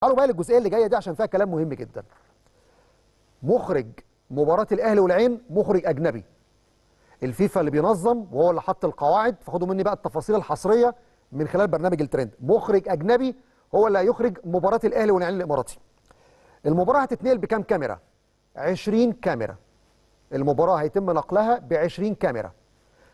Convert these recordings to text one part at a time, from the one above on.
تعالوا بقى للجزئيه اللي جايه دي عشان فيها كلام مهم جدا. مخرج مباراه الاهلي والعين مخرج اجنبي. الفيفا اللي بينظم وهو اللي حط القواعد فخدوا مني بقى التفاصيل الحصريه من خلال برنامج الترند. مخرج اجنبي هو اللي هيخرج مباراه الاهلي والعين الاماراتي. المباراه هتتنقل بكام كاميرا؟ 20 كاميرا. المباراه هيتم نقلها ب 20 كاميرا.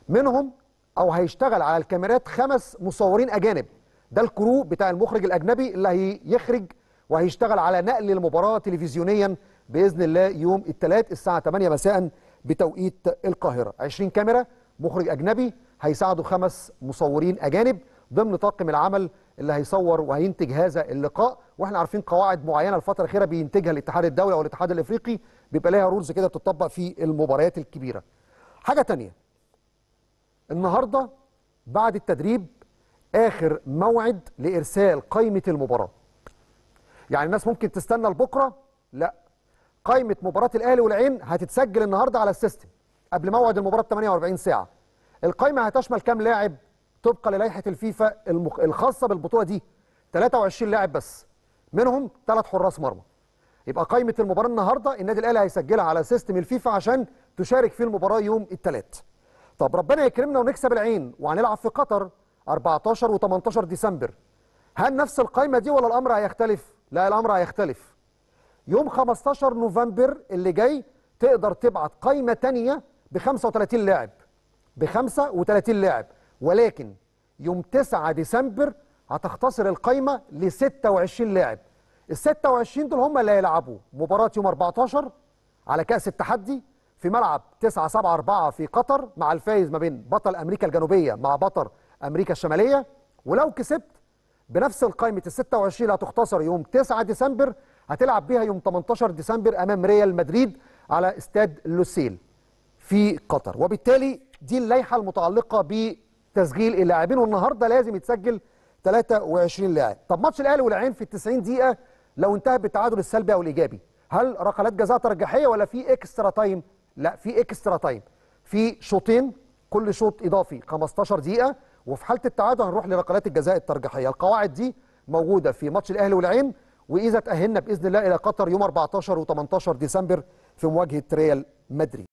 منهم او هيشتغل على الكاميرات خمس مصورين اجانب. ده الكرو بتاع المخرج الاجنبي اللي هيخرج وهيشتغل على نقل المباراه تلفزيونيا باذن الله يوم الثلاث الساعه 8 مساء بتوقيت القاهره 20 كاميرا مخرج اجنبي هيساعده خمس مصورين اجانب ضمن طاقم العمل اللي هيصور وهينتج هذا اللقاء واحنا عارفين قواعد معينه الفتره الاخيره بينتجها الاتحاد الدولي او الاتحاد الافريقي بيبقى ليها رولز كده بتطبق في المباريات الكبيره حاجه ثانيه النهارده بعد التدريب اخر موعد لارسال قائمه المباراه يعني الناس ممكن تستنى لبكره لا قائمه مباراه الاهلي والعين هتتسجل النهارده على السيستم قبل موعد المباراه 48 ساعه القائمه هتشمل كام لاعب طبقا للائحه الفيفا المخ... الخاصه بالبطوله دي 23 لاعب بس منهم ثلاث حراس مرمى يبقى قائمه المباراه النهارده النادي الاهلي هيسجلها على سيستم الفيفا عشان تشارك في المباراه يوم الثلاث طب ربنا يكرمنا ونكسب العين وهنلعب في قطر 14 و18 ديسمبر هل نفس القايمه دي ولا الامر هيختلف لا الامر هيختلف يوم 15 نوفمبر اللي جاي تقدر تبعت قايمه تانية ب 35 لاعب ب 35 لاعب ولكن يوم 9 ديسمبر هتختصر القايمه ل 26 لاعب ال 26 دول هم اللي هيلعبوا مباراه يوم 14 على كاس التحدي في ملعب 9 7 4 في قطر مع الفايز ما بين بطل امريكا الجنوبيه مع بطل امريكا الشماليه ولو كسبت بنفس القائمه ال 26 اللي هتختصر يوم 9 ديسمبر هتلعب بيها يوم 18 ديسمبر امام ريال مدريد على استاد لوسيل في قطر وبالتالي دي اللائحه المتعلقه بتسجيل اللاعبين والنهارده لازم يتسجل 23 لاعب طب ماتش الاهلي والعين في ال 90 دقيقه لو انتهى بالتعادل السلبي او الايجابي هل ركلات جزاء ترجيحيه ولا في اكسترا تايم لا في اكسترا تايم في شوطين كل شوط اضافي 15 دقيقه وفي حاله التعادل هنروح لركلات الجزاء الترجيحيه القواعد دي موجوده في ماتش الاهلي والعين واذا تاهلنا باذن الله الى قطر يوم 14 و18 ديسمبر في مواجهه ريال مدريد